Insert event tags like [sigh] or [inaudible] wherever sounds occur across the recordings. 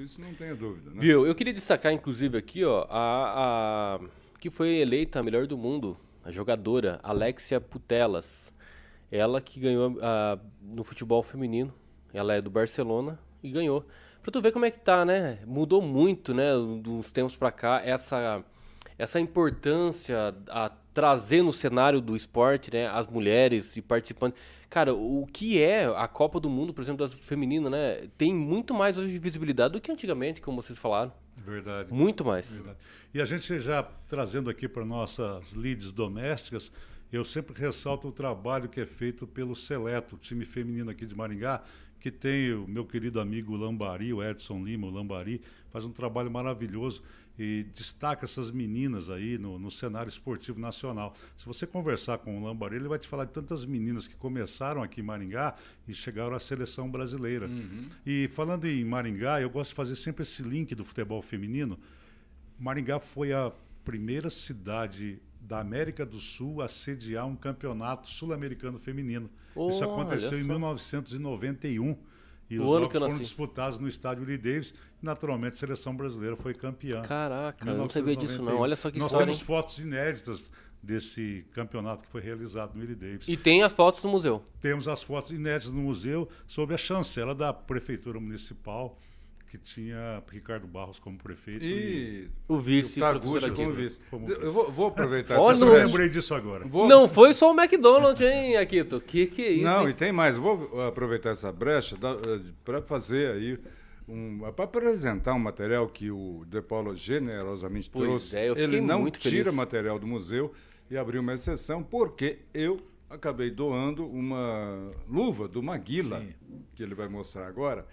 Isso não tenha dúvida, né? Viu? Eu queria destacar, inclusive, aqui, ó, a, a que foi eleita a melhor do mundo, a jogadora Alexia Putelas. Ela que ganhou a, ah, no futebol feminino. Ela é do Barcelona e ganhou. Pra tu ver como é que tá, né? Mudou muito, né? Dos tempos pra cá, essa, essa importância, a trazer no cenário do esporte, né, as mulheres e participando, Cara, o que é a Copa do Mundo, por exemplo, das femininas, né, tem muito mais hoje de visibilidade do que antigamente, como vocês falaram. Verdade. Muito mais. Verdade. E a gente já trazendo aqui para nossas leads domésticas, eu sempre ressalto o trabalho que é feito pelo Seleto, time feminino aqui de Maringá, que tem o meu querido amigo Lambari, o Edson Lima, o Lambari, faz um trabalho maravilhoso e destaca essas meninas aí no, no, cenário esportivo nacional. Se você conversar com o Lambari, ele vai te falar de tantas meninas que começaram aqui em Maringá e chegaram à seleção brasileira. Uhum. E falando em Maringá, eu gosto de fazer sempre esse link do futebol feminino. Maringá foi a primeira cidade da América do Sul a sediar um campeonato sul-americano feminino. Oh, Isso aconteceu em 1991. E o os jogos foram disputados no estádio Lee Davis. Naturalmente, a seleção brasileira foi campeã. Caraca, não sabia disso não. Olha só que Nós história, temos hein? fotos inéditas desse campeonato que foi realizado no Willie Davis. E tem as fotos no museu? Temos as fotos inéditas no museu, sob a chancela da Prefeitura Municipal, que tinha Ricardo Barros como prefeito e, e o vice, e o como vice. Como vice. Eu vou, vou aproveitar oh, essa não, Eu lembrei disso agora. Vou... Não foi só o McDonald's, hein, Aquito? Que que é isso? Não, hein? e tem mais. Vou uh, aproveitar essa brecha uh, para fazer aí um, uh, para apresentar um material que o De Paulo generosamente pois trouxe. É, Ele não tira feliz. material do museu e abriu uma exceção porque eu acabei doando uma luva do Maguila, Sim. que ele vai mostrar agora,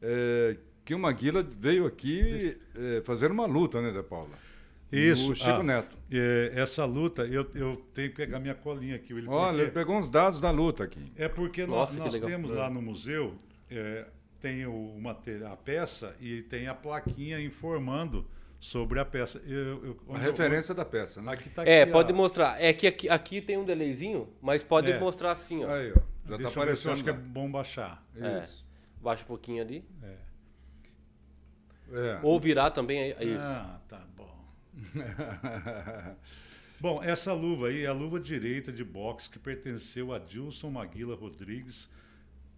é, que o Maguila veio aqui é, fazer uma luta, né, De Paula? Isso. O Chico ah, Neto. É, essa luta, eu, eu, tenho que pegar minha colinha aqui. Olha, ele pegou uns dados da luta aqui. É porque Nossa, nós, nós temos é. lá no museu, é, tem o a peça e tem a plaquinha informando sobre a peça. Eu, eu, a referência eu, da peça, né? Aqui tá é, aqui, é, pode mostrar. É que aqui, aqui, tem um delayzinho, mas pode é. mostrar assim, ó. Aí, ó. Já tá Deixa tá aparecendo. acho que é bom baixar. É. Isso. Baixa um pouquinho ali. É. É. Ou virar também a é, é isso. Ah, tá bom. [laughs] bom, essa luva aí é a luva direita de boxe que pertenceu a Dilson Maguila Rodrigues.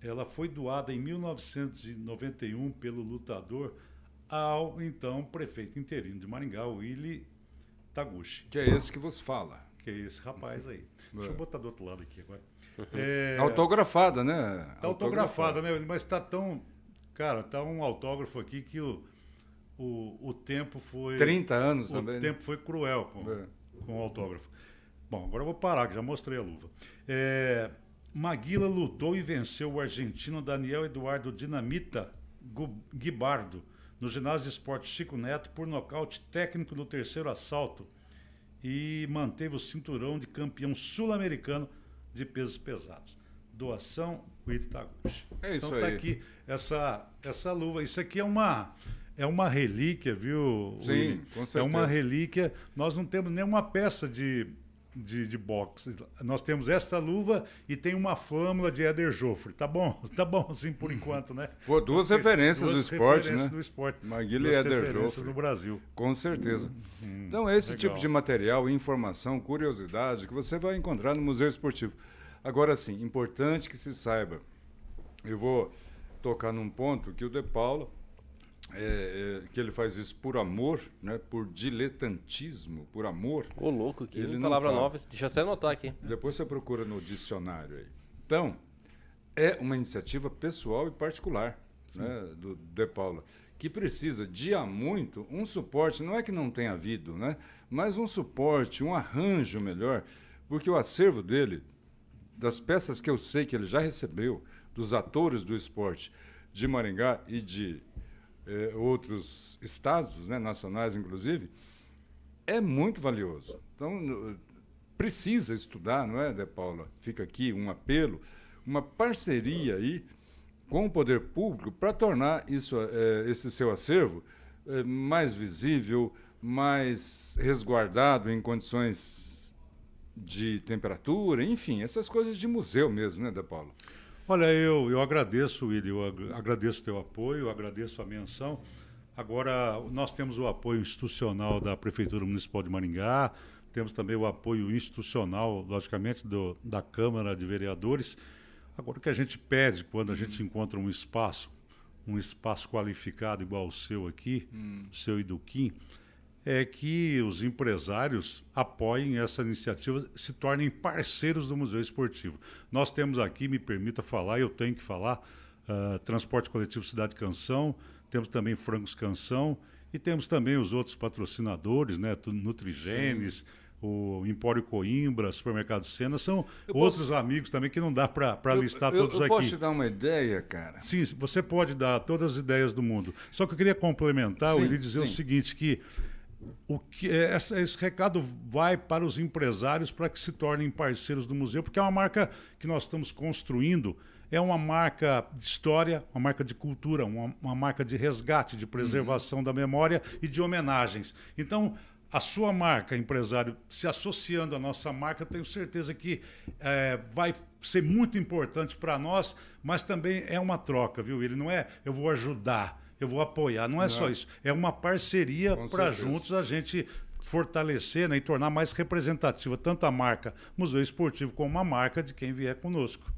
Ela foi doada em 1991 pelo lutador ao então prefeito interino de Maringá, Willy Taguchi. Que é esse que você fala. Que é esse rapaz aí. Deixa eu é. botar do outro lado aqui agora. Uhum. É... Tá autografada, né? Tá autografada, né? Mas tá tão. Cara, tá um autógrafo aqui que o. Eu o, o tempo foi. 30 anos o também. O né? tempo foi cruel com, é. com o autógrafo. Bom, agora eu vou parar, que já mostrei a luva. É, Maguila lutou e venceu o argentino Daniel Eduardo Dinamita Guibardo no ginásio de esporte Chico Neto por nocaute técnico no terceiro assalto e manteve o cinturão de campeão sul-americano de pesos pesados. Doação, Itaguchi. É isso então, tá aí. Então tá aqui essa, essa luva. Isso aqui é uma é uma relíquia, viu? Sim, com certeza. É uma relíquia. Nós não temos nenhuma peça de, de, de boxe. Nós temos essa luva e tem uma flâmula de Éder Joffre. Tá bom, [laughs] tá bom assim por uhum. enquanto, né? Pô, duas Porque, referências duas do esporte, referências né? do esporte. Maguila e Éder Joffre. no Brasil. Com certeza. Hum, então, é esse legal. tipo de material, informação, curiosidade que você vai encontrar no Museu Esportivo. Agora sim, importante que se saiba. Eu vou tocar num ponto que o De Paula é, é, que ele faz isso por amor, né? por diletantismo, por amor. Ô, louco, que ele palavra fala. nova. Deixa eu até anotar aqui. Depois você procura no dicionário aí. Então, é uma iniciativa pessoal e particular né? do De Paula, que precisa de há muito um suporte, não é que não tenha havido, né? mas um suporte, um arranjo melhor, porque o acervo dele, das peças que eu sei que ele já recebeu, dos atores do esporte de Maringá e de eh, outros estados, né, nacionais inclusive, é muito valioso. Então, eh, precisa estudar, não é, De né, Paula? Fica aqui um apelo, uma parceria aí com o poder público para tornar isso, eh, esse seu acervo eh, mais visível, mais resguardado em condições de temperatura, enfim, essas coisas de museu mesmo, né, De Paula? Olha, eu, eu agradeço, William, eu agradeço o teu apoio, agradeço a menção. Agora, nós temos o apoio institucional da Prefeitura Municipal de Maringá, temos também o apoio institucional, logicamente, do, da Câmara de Vereadores. Agora, o que a gente pede quando a uhum. gente encontra um espaço, um espaço qualificado igual o seu aqui, uhum. o seu Iduquim, é que os empresários apoiem essa iniciativa, se tornem parceiros do Museu Esportivo. Nós temos aqui, me permita falar, eu tenho que falar, uh, Transporte Coletivo Cidade Canção, temos também Frangos Canção e temos também os outros patrocinadores, né? Nutrigenes. Sim o Empório Coimbra, Supermercado Sena, são eu outros posso... amigos também que não dá para listar eu, todos eu aqui. Eu posso te dar uma ideia, cara? Sim, você pode dar todas as ideias do mundo. Só que eu queria complementar e dizer sim. o seguinte, que o que é, esse recado vai para os empresários para que se tornem parceiros do museu, porque é uma marca que nós estamos construindo, é uma marca de história, uma marca de cultura, uma, uma marca de resgate, de preservação uhum. da memória e de homenagens. Então, a sua marca, empresário, se associando à nossa marca, tenho certeza que é, vai ser muito importante para nós, mas também é uma troca, viu? Ele não é eu vou ajudar, eu vou apoiar, não é não. só isso. É uma parceria para juntos a gente fortalecer né, e tornar mais representativa tanto a marca Museu Esportivo como a marca de quem vier conosco.